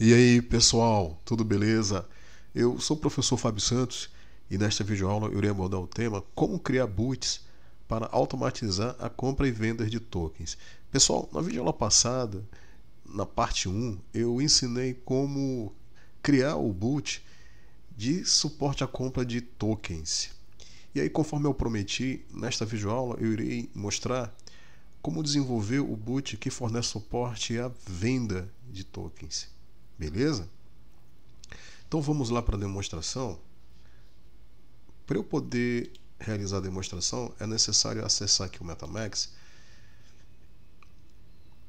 E aí, pessoal, tudo beleza? Eu sou o professor Fábio Santos e nesta videoaula eu irei abordar o tema Como criar boots para automatizar a compra e venda de tokens. Pessoal, na videoaula passada, na parte 1, eu ensinei como criar o boot de suporte à compra de tokens. E aí, conforme eu prometi, nesta videoaula eu irei mostrar como desenvolver o boot que fornece suporte à venda de tokens. Beleza? Então vamos lá para a demonstração. Para eu poder realizar a demonstração, é necessário acessar aqui o MetaMax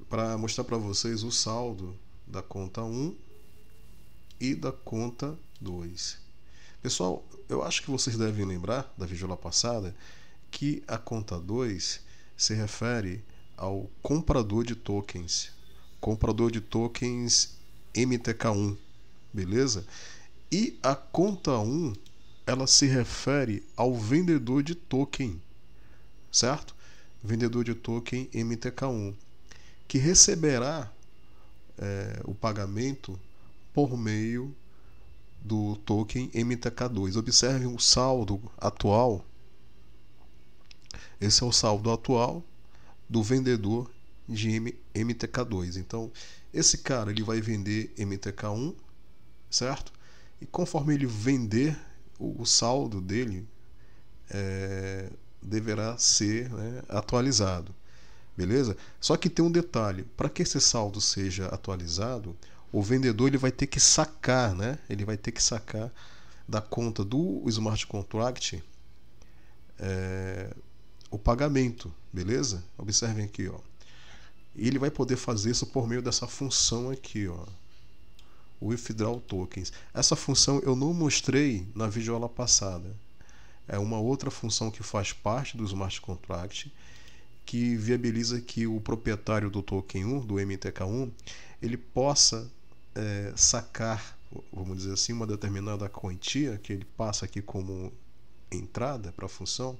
para mostrar para vocês o saldo da conta 1 e da conta 2. Pessoal, eu acho que vocês devem lembrar da videoaula passada que a conta 2 se refere ao comprador de tokens. Comprador de tokens MTK1, beleza? E a conta 1, ela se refere ao vendedor de token, certo? Vendedor de token MTK1, que receberá é, o pagamento por meio do token MTK2. Observe o saldo atual. Esse é o saldo atual do vendedor de MTK2. Então, esse cara ele vai vender MTK1, certo? E conforme ele vender, o, o saldo dele é, deverá ser né, atualizado. Beleza? Só que tem um detalhe: para que esse saldo seja atualizado, o vendedor ele vai ter que sacar, né? Ele vai ter que sacar da conta do smart contract é, o pagamento, beleza? Observem aqui, ó ele vai poder fazer isso por meio dessa função aqui, ó. Withdraw tokens. Essa função eu não mostrei na videoaula passada. É uma outra função que faz parte do smart contract que viabiliza que o proprietário do token 1, do MTK1, ele possa é, sacar, vamos dizer assim, uma determinada quantia que ele passa aqui como entrada para a função,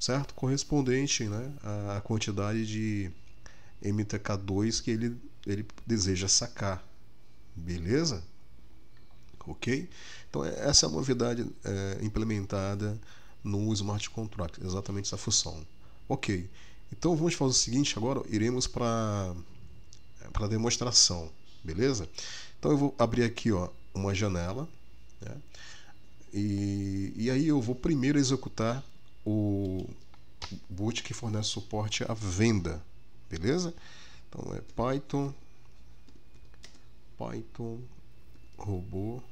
certo? Correspondente né, à quantidade de MTK2 que ele, ele deseja sacar. Beleza? Ok? Então, é, essa é a novidade é, implementada no smart contract, exatamente essa função. Ok, então vamos fazer o seguinte agora, iremos para a demonstração, beleza? Então eu vou abrir aqui ó, uma janela, né? e, e aí eu vou primeiro executar o boot que fornece suporte à venda, beleza? Então é Python, Python, robô.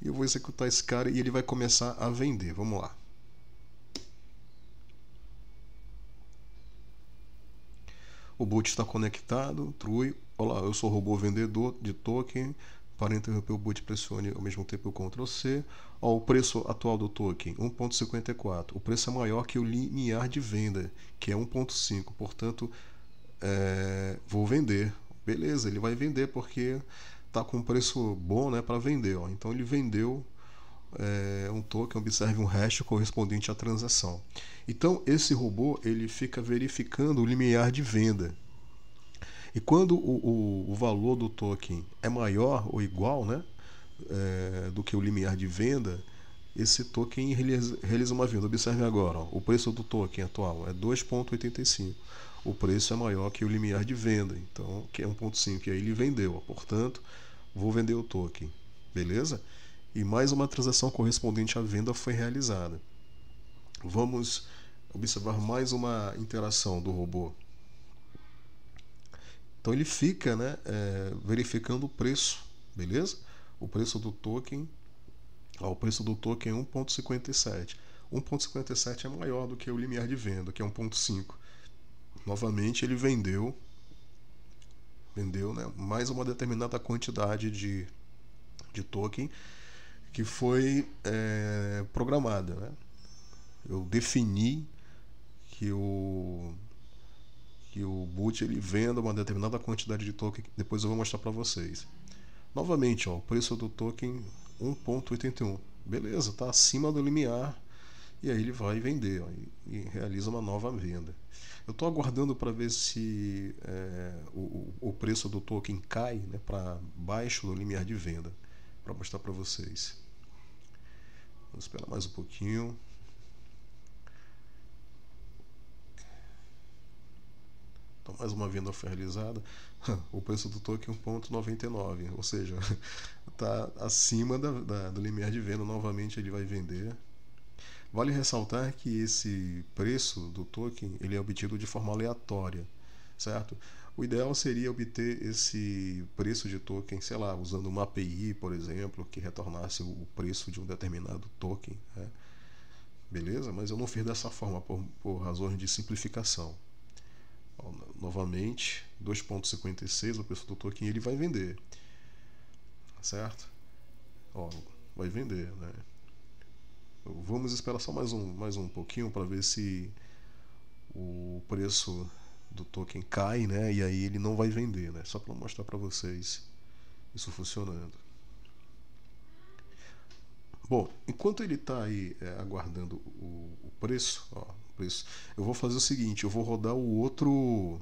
E eu vou executar esse cara e ele vai começar a vender. Vamos lá. O boot está conectado. True. Olá, eu sou robô vendedor de token. Para interromper o boot, pressione ao mesmo tempo o Ctrl C. Ó, o preço atual do token, 1.54. O preço é maior que o limiar de venda, que é 1.5. Portanto, é, vou vender. Beleza, ele vai vender porque está com um preço bom né, para vender. Ó. Então ele vendeu é, um token, observe um hash correspondente à transação. Então esse robô ele fica verificando o limiar de venda. E quando o, o, o valor do token é maior ou igual né, é, do que o limiar de venda, esse token realiza, realiza uma venda. Observe agora, ó, o preço do token atual é 2,85. O preço é maior que o limiar de venda, então que é 1,5, que aí ele vendeu. Ó, portanto, vou vender o token, beleza? E mais uma transação correspondente à venda foi realizada. Vamos observar mais uma interação do robô. Então ele fica né, é, verificando o preço, beleza? O preço do token, ó, o preço do token é 1.57. 1.57 é maior do que o limiar de venda, que é 1.5. Novamente ele vendeu vendeu né, mais uma determinada quantidade de, de token que foi é, programada. Né? Eu defini que o que o boot ele venda uma determinada quantidade de token, depois eu vou mostrar para vocês. Novamente, ó, o preço do token 1.81. Beleza, está acima do limiar e aí ele vai vender ó, e, e, realiza uma nova venda. Eu estou aguardando para ver se é, o, o preço do token cai né, para baixo do limiar de venda para mostrar para vocês. Vamos esperar mais um pouquinho. Então, mais uma venda foi realizada. O preço do token 1,99, é ou seja, está acima da, da, do limiar de venda. Novamente, ele vai vender. Vale ressaltar que esse preço do token ele é obtido de forma aleatória, certo? O ideal seria obter esse preço de token, sei lá, usando uma API, por exemplo, que retornasse o preço de um determinado token. Né? Beleza? Mas eu não fiz dessa forma por, por razões de simplificação novamente 2.56 o preço do token ele vai vender tá certo ó, vai vender né vamos esperar só mais um mais um pouquinho para ver se o preço do token cai né e aí ele não vai vender né só para mostrar para vocês isso funcionando bom enquanto ele está aí é, aguardando o, o preço ó, por isso. Eu vou fazer o seguinte, eu vou rodar o outro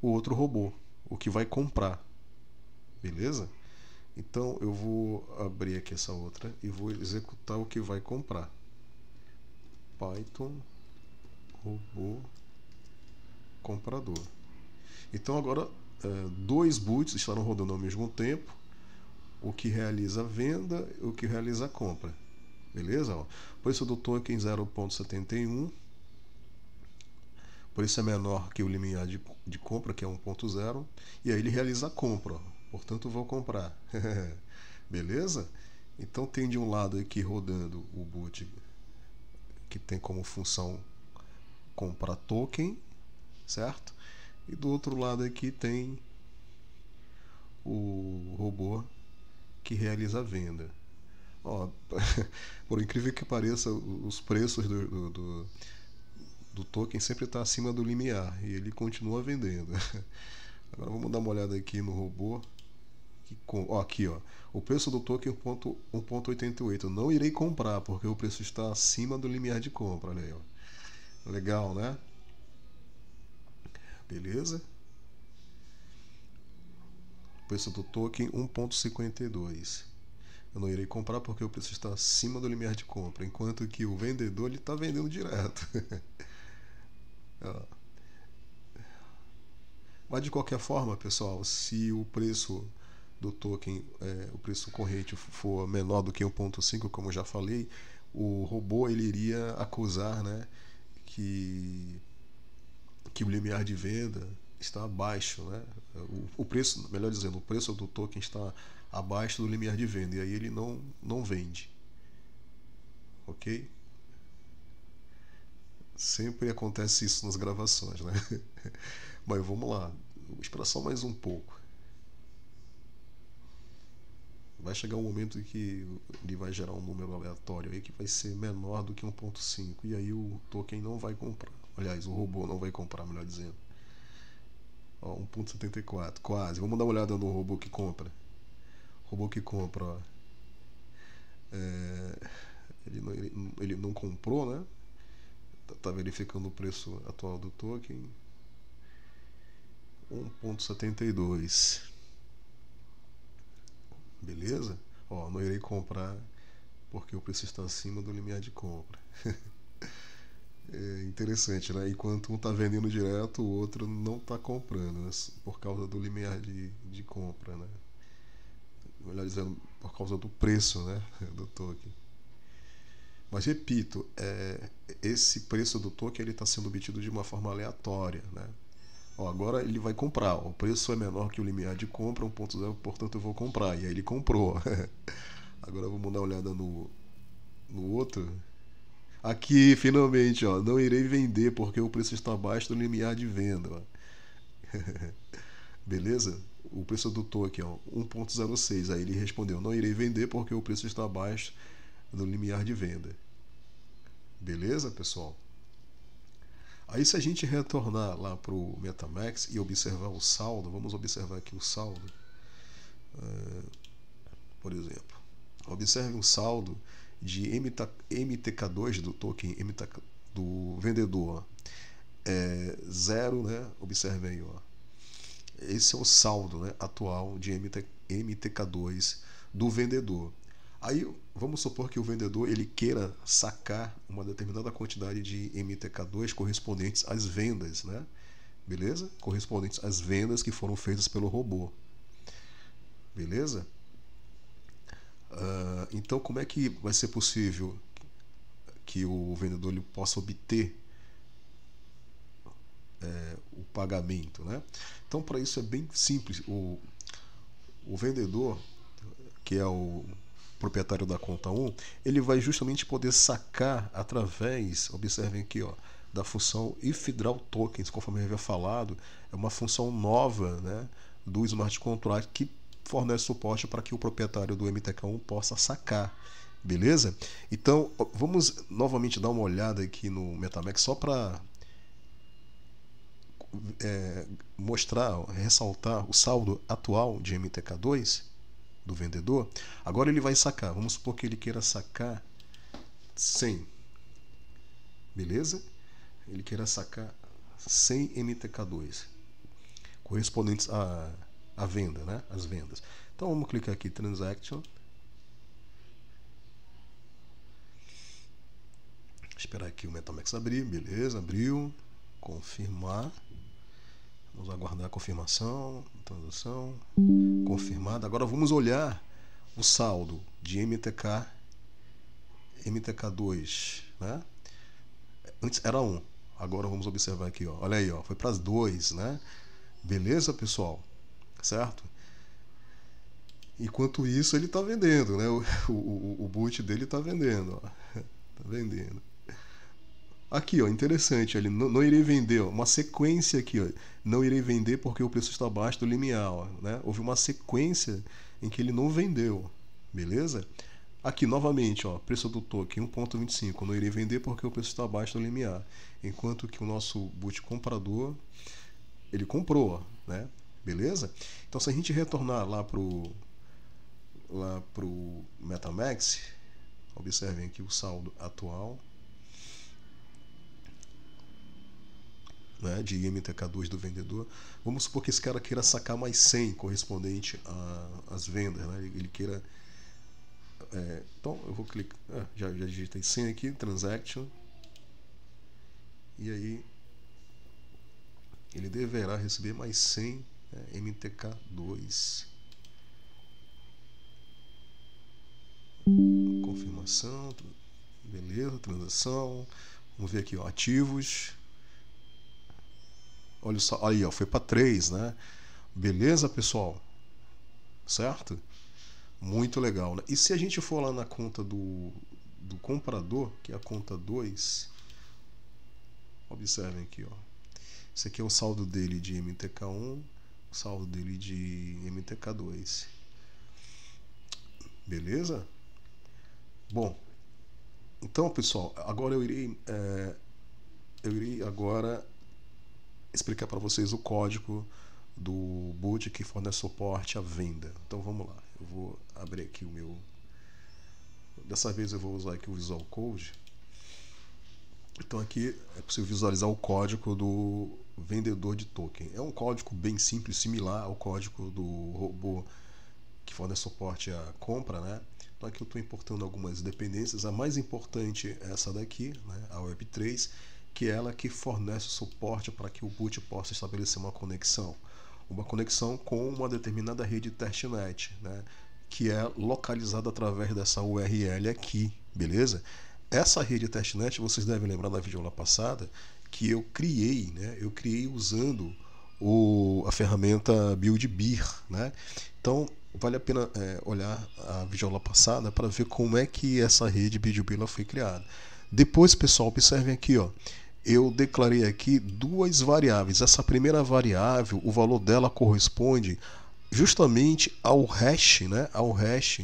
o outro robô, o que vai comprar. Beleza? Então eu vou abrir aqui essa outra e vou executar o que vai comprar. Python robô comprador. Então agora é, dois boots estarão rodando ao mesmo tempo, o que realiza a venda, o que realiza a compra. Beleza? Ó, por isso do token 0.71 preço é menor que o limiar de, de compra, que é 1.0, e aí ele realiza a compra, portanto vou comprar. Beleza? Então tem de um lado aqui rodando o boot que tem como função comprar token, certo? E do outro lado aqui é tem o robô que realiza a venda. Ó, por incrível que pareça, os preços do, do, do do token sempre está acima do limiar e ele continua vendendo. Agora vamos dar uma olhada aqui no robô. Ó, aqui, ó. O preço do token 1.88. É não irei comprar porque o preço está acima do limiar de compra. Olha aí, ó. Legal, né? Beleza? preço do token 1.52. Eu não irei comprar porque o preço está acima do limiar de compra, enquanto que o vendedor ele está vendendo direto. É. Mas de qualquer forma, pessoal, se o preço do token, é, o preço corrente for menor do que 1.5, como eu já falei, o robô ele iria acusar, né, que que o limiar de venda está abaixo, né? O, o, preço, melhor dizendo, o preço do token está abaixo do limiar de venda e aí ele não não vende. OK? Sempre acontece isso nas gravações, né? Mas vamos lá, vou esperar só mais um pouco. Vai chegar um momento que ele vai gerar um número aleatório aí que vai ser menor do que 1.5 e aí o token não vai comprar. Aliás, o robô não vai comprar, melhor dizendo. 1.74, quase. Vamos dar uma olhada no robô que compra. robô que compra, ó. É, ele, não, ele, ele não comprou, né? está tá verificando o preço atual do token 1.72 beleza ó não irei comprar porque o preço está acima do limiar de compra é interessante né enquanto um está vendendo direto o outro não está comprando né? por causa do limiar de, de compra né melhor dizendo por causa do preço né do token mas repito, é, esse preço do token ele está sendo obtido de uma forma aleatória, né? Ó, agora ele vai comprar. O preço é menor que o limiar de compra 1.0, portanto eu vou comprar. E aí ele comprou. agora vamos dar uma olhada no no outro. Aqui, finalmente, ó, não irei vender porque o preço está abaixo do limiar de venda. Beleza? O preço do token, ó, 1.06. Aí ele respondeu: "Não irei vender porque o preço está abaixo no limiar de venda. Beleza, pessoal? Aí se a gente retornar lá para o Metamax e observar o saldo, vamos observar aqui o saldo, é, por exemplo. Observe o saldo de MTK2 do token MTK, do vendedor. É zero, né? Observe aí, ó. Esse é o saldo né, atual de MTK2 do vendedor. Aí Vamos supor que o vendedor ele queira sacar uma determinada quantidade de MTK2 correspondentes às vendas, né? Beleza? Correspondentes às vendas que foram feitas pelo robô. Beleza? Uh, então, como é que vai ser possível que o vendedor ele possa obter é, o pagamento, né? Então, para isso é bem simples. O, o vendedor, que é o proprietário da conta 1, ele vai justamente poder sacar através, observem aqui, ó, da função ifdrawTokens, tokens, conforme eu havia falado, é uma função nova né, do smart contract que fornece suporte para que o proprietário do MTK1 possa sacar. Beleza? Então, vamos novamente dar uma olhada aqui no MetaMask só para é, mostrar, ressaltar o saldo atual de MTK2 do vendedor, agora ele vai sacar. Vamos supor que ele queira sacar 100. Beleza? Ele queira sacar 100 MTK2, correspondentes à à venda, né? As vendas. Então vamos clicar aqui transaction. Esperar aqui o MetaMax abrir, beleza? Abriu. Confirmar. Vamos aguardar a confirmação, transação confirmada. Agora vamos olhar o saldo de MTK MTK2, né? Antes era 1. Agora vamos observar aqui, ó. Olha aí, ó, foi para as 2, né? Beleza, pessoal? Certo? Enquanto isso, ele está vendendo, né? O, o, o boot dele está vendendo, está vendendo. Aqui, ó, interessante, ele não, não, irei vender, ó, uma sequência aqui, ó, não irei vender porque o preço está abaixo do limiar, ó, né? Houve uma sequência em que ele não vendeu, beleza? Aqui novamente, ó, preço do token 1.25, não irei vender porque o preço está abaixo do limiar, enquanto que o nosso boot comprador ele comprou, ó, né? Beleza? Então se a gente retornar lá pro lá pro MetaMax, observem aqui o saldo atual né, de IMTK2 do vendedor, vamos supor que esse cara queira sacar mais 100 correspondente às vendas, né, ele queira. É, então eu vou clicar, ah, já, já digitei 100 aqui, transaction, e aí ele deverá receber mais 100 né, MTK2. Confirmação, beleza, transação. Vamos ver aqui, ó, ativos. Olha só, aí ó, foi para 3, né? Beleza, pessoal? Certo? Muito legal, né? E se a gente for lá na conta do, do comprador, que é a conta 2, observem aqui, ó. Esse aqui é o saldo dele de MTK1, o saldo dele de MTK2. Beleza? Bom, então pessoal, agora eu irei, é, eu irei agora explicar para vocês o código do boot que fornece suporte à venda. Então vamos lá, eu vou abrir aqui o meu... Dessa vez eu vou usar aqui o Visual Code. Então aqui é possível visualizar o código do vendedor de token. É um código bem simples, similar ao código do robô que fornece suporte à compra, né? Então aqui eu estou importando algumas dependências. A mais importante é essa daqui, né? a Web3 que é ela que fornece o suporte para que o boot possa estabelecer uma conexão, uma conexão com uma determinada rede testnet, né? que é localizada através dessa URL aqui, beleza? Essa rede testnet, vocês devem lembrar da videoaula passada, que eu criei, né? Eu criei usando o, a ferramenta BuildBeer, né? Então, vale a pena é, olhar a videoaula passada para ver como é que essa rede BuildBeer foi criada. Depois, pessoal, observem aqui, ó. Eu declarei aqui duas variáveis. Essa primeira variável, o valor dela corresponde justamente ao hash, né? Ao hash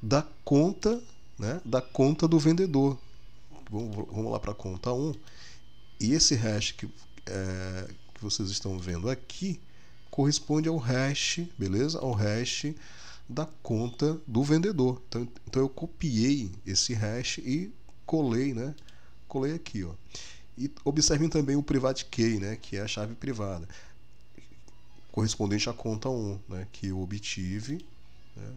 da conta, né? Da conta do vendedor. Vamos, lá para a conta 1. E esse hash que, é, que vocês estão vendo aqui corresponde ao hash, beleza? Ao hash da conta do vendedor. Então, então eu copiei esse hash e colei, né? Colei aqui, ó. E observem também o private key, né? Que é a chave privada, correspondente à conta 1, né? Que eu obtive, né?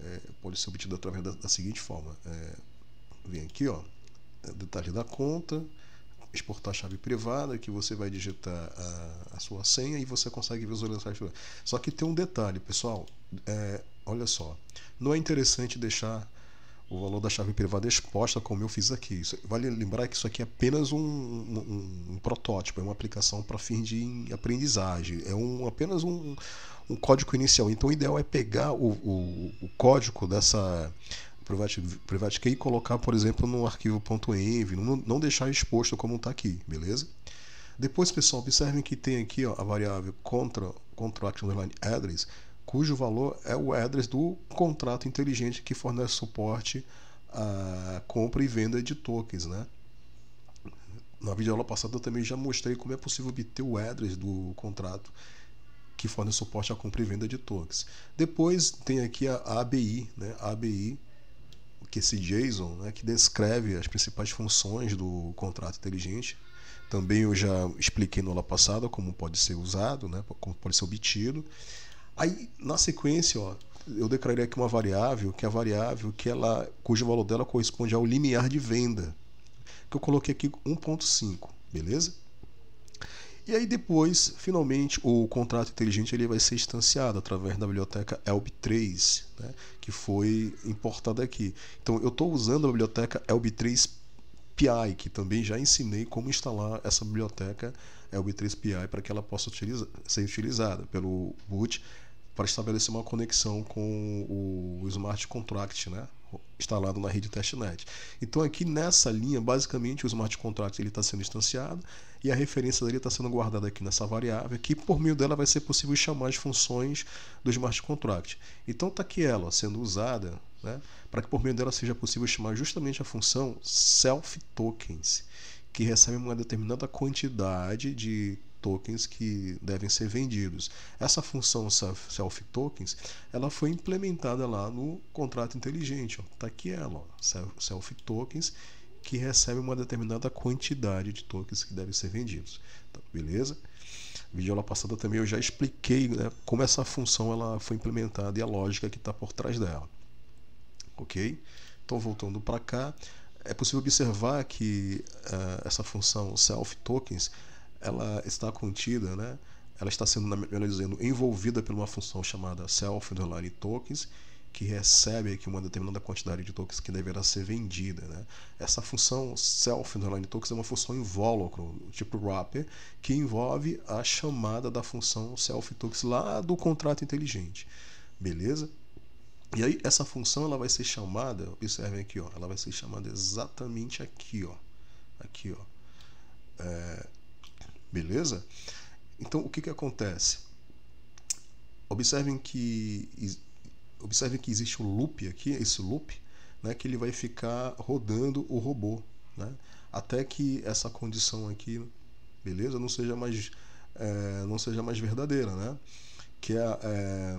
É, pode ser obtido através da, da seguinte forma: é, vem aqui, ó, detalhe da conta, exportar a chave privada, que você vai digitar a, a sua senha e você consegue visualizar. Só que tem um detalhe, pessoal. É, olha só, não é interessante deixar o valor da chave privada exposta, como eu fiz aqui. Isso, vale lembrar que isso aqui é apenas um, um, um protótipo, é uma aplicação para fins de aprendizagem, é um, apenas um, um código inicial. Então, o ideal é pegar o, o, o código dessa private, private key e colocar, por exemplo, no arquivo.env, não, não deixar exposto como está aqui, beleza? Depois, pessoal, observem que tem aqui ó, a variável contra contract underline address cujo valor é o address do contrato inteligente que fornece suporte à compra e venda de tokens. Né? Na videoaula passada eu também já mostrei como é possível obter o address do contrato que fornece suporte à compra e venda de tokens. Depois tem aqui a ABI, né? A ABI que é esse JSON, né, que descreve as principais funções do contrato inteligente. Também eu já expliquei na aula passada como pode ser usado, né, como pode ser obtido. Aí, na sequência, ó, eu declararia aqui uma variável, que é a variável que ela, cujo valor dela corresponde ao limiar de venda, que eu coloquei aqui 1.5, beleza? E aí depois, finalmente, o contrato inteligente ele vai ser instanciado através da biblioteca ELB3, né, que foi importada aqui. Então, eu estou usando a biblioteca ELB3 PI, que também já ensinei como instalar essa biblioteca ELB3 PI para que ela possa ser utilizada pelo boot para estabelecer uma conexão com o smart contract, né? instalado na rede testnet. Então aqui nessa linha, basicamente o smart contract ele está sendo instanciado e a referência dele está sendo guardada aqui nessa variável, que por meio dela vai ser possível chamar as funções do smart contract. Então está aqui ela sendo usada né, para que por meio dela seja possível chamar justamente a função self tokens, que recebe uma determinada quantidade de tokens que devem ser vendidos. Essa função self tokens, ela foi implementada lá no contrato inteligente, está aqui ela, ó, self tokens que recebe uma determinada quantidade de tokens que devem ser vendidos. Então, beleza? Vídeo aula passada também eu já expliquei né, como essa função ela foi implementada e a lógica que está por trás dela. Ok? Então voltando para cá, é possível observar que uh, essa função self tokens ela está contida, né? Ela está sendo, melhor dizendo, envolvida por uma função chamada self underline tokens, que recebe aqui uma determinada quantidade de tokens que deverá ser vendida. Né? Essa função self underline tokens é uma função invólucro, tipo wrapper, que envolve a chamada da função self tokens lá do contrato inteligente. Beleza? E aí essa função ela vai ser chamada, observem aqui, ó, ela vai ser chamada exatamente aqui, ó, aqui, ó, é, Beleza? Então, o que, que acontece? Observem que, observem que existe um loop aqui, esse loop, né, que ele vai ficar rodando o robô, né, até que essa condição aqui, beleza, não seja mais, é, não seja mais verdadeira, né, que é, é,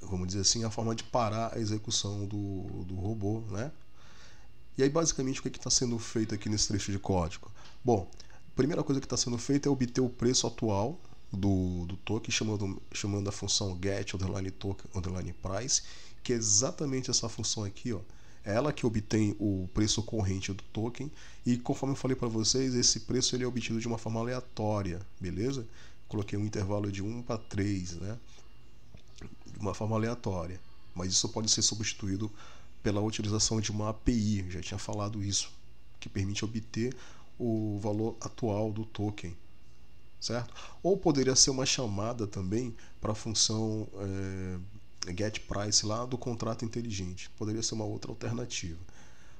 vamos dizer assim, a forma de parar a execução do, do robô, né. E aí, basicamente, o que é está sendo feito aqui nesse trecho de código? Bom, primeira coisa que está sendo feita é obter o preço atual do, do token, chamando, chamando a função get underline token underline price, que é exatamente essa função aqui, ó. É ela que obtém o preço corrente do token e conforme eu falei para vocês, esse preço ele é obtido de uma forma aleatória, beleza? Coloquei um intervalo de 1 para 3, né? De uma forma aleatória, mas isso pode ser substituído pela utilização de uma API, já tinha falado isso, que permite obter o valor atual do token, certo? Ou poderia ser uma chamada também para a função é, get price lá do contrato inteligente. Poderia ser uma outra alternativa.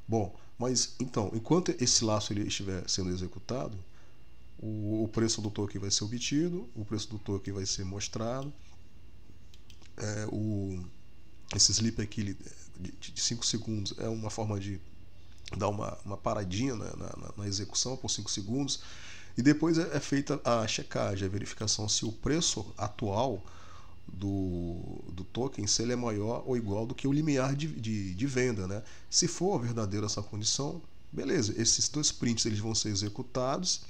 Bom, mas então, enquanto esse laço ele estiver sendo executado, o, o preço do token vai ser obtido, o preço do token vai ser mostrado, é, o, esse slip aqui de 5 segundos é uma forma de dá uma, uma paradinha na, na, na execução por 5 segundos e depois é, é, feita a checagem, a verificação se o preço atual do, do token se ele é maior ou igual do que o limiar de, de, de venda. Né? Se for verdadeira essa condição, beleza, esses dois prints eles vão ser executados.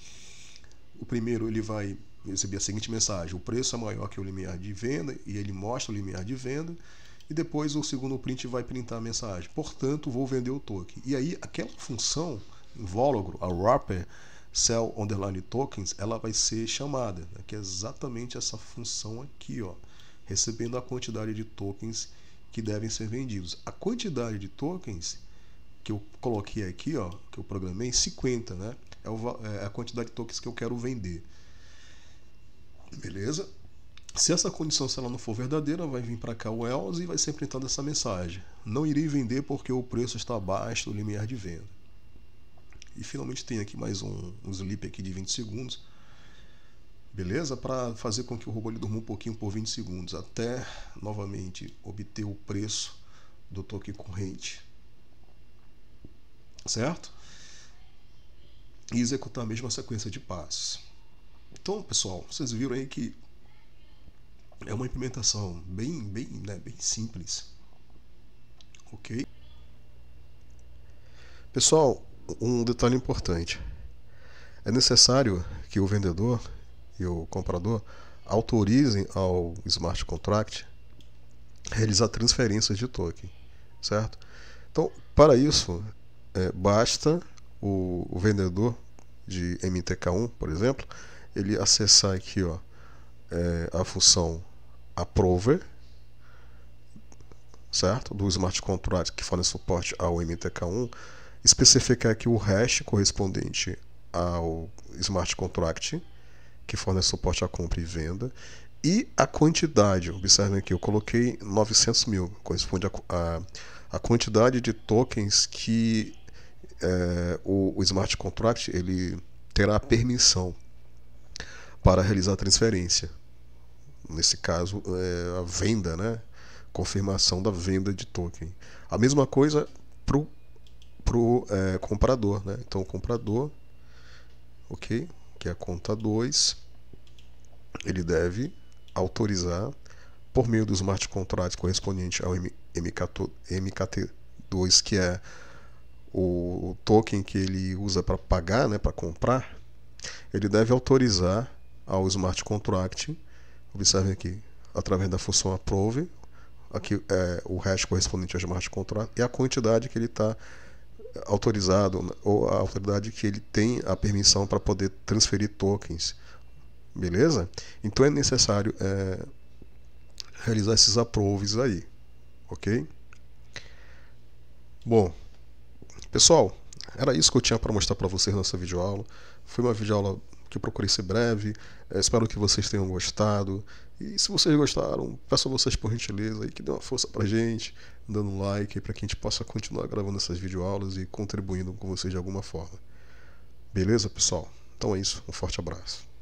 O primeiro ele vai receber a seguinte mensagem: o preço é maior que o limiar de venda e ele mostra o limiar de venda e depois o segundo print vai printar a mensagem. Portanto, vou vender o token. E aí, aquela função, invólucro, a wrapper, sell underline tokens, ela vai ser chamada, né? que é exatamente essa função aqui, ó, recebendo a quantidade de tokens que devem ser vendidos. A quantidade de tokens que eu coloquei aqui, ó, que eu programei, 50, né? É, é a quantidade de tokens que eu quero vender. Beleza? Se essa condição, se ela não for verdadeira, vai vir para cá o ELS e vai sempre printada essa mensagem. Não irei vender porque o preço está abaixo do limiar de venda. E finalmente tem aqui mais um, um slip aqui de 20 segundos. Beleza? Para fazer com que o robô ele durma um pouquinho por 20 segundos, até novamente obter o preço do token corrente. Certo? E executar a mesma sequência de passos. Então, pessoal, vocês viram aí que é uma implementação bem, bem, né, bem simples. Ok? Pessoal, um detalhe importante. É necessário que o vendedor e o comprador autorizem ao smart contract realizar transferências de token, certo? Então, para isso, é, basta o, o vendedor de MTK1, por exemplo, ele acessar aqui ó, é a função approver, certo? Do smart contract que fornece suporte ao MTK1, especificar aqui o hash correspondente ao smart contract que fornece suporte à compra e venda e a quantidade. Observem aqui, eu coloquei 900 mil, corresponde a, a, a quantidade de tokens que é, o, o smart contract ele terá permissão para realizar a transferência. Nesse caso, é a venda, né? Confirmação da venda de token. A mesma coisa para o pro, é, comprador, né? Então, o comprador, ok? Que é a conta 2, ele deve autorizar por meio do smart contract correspondente ao MKT2, que é o token que ele usa para pagar, né, para comprar, ele deve autorizar ao smart contract. Observe aqui, através da função approve, aqui é o hash correspondente ao smart contract e a quantidade que ele está autorizado ou a autoridade que ele tem a permissão para poder transferir tokens. Beleza? Então é necessário é, realizar esses approves aí, ok? Bom, pessoal, era isso que eu tinha para mostrar para vocês nessa videoaula. Foi uma videoaula que eu procurei ser breve. É, espero que vocês tenham gostado. E se vocês gostaram, peço a vocês por gentileza aí que dê uma força pra gente, dando um like para que a gente possa continuar gravando essas videoaulas e contribuindo com vocês de alguma forma. Beleza, pessoal? Então é isso. Um forte abraço.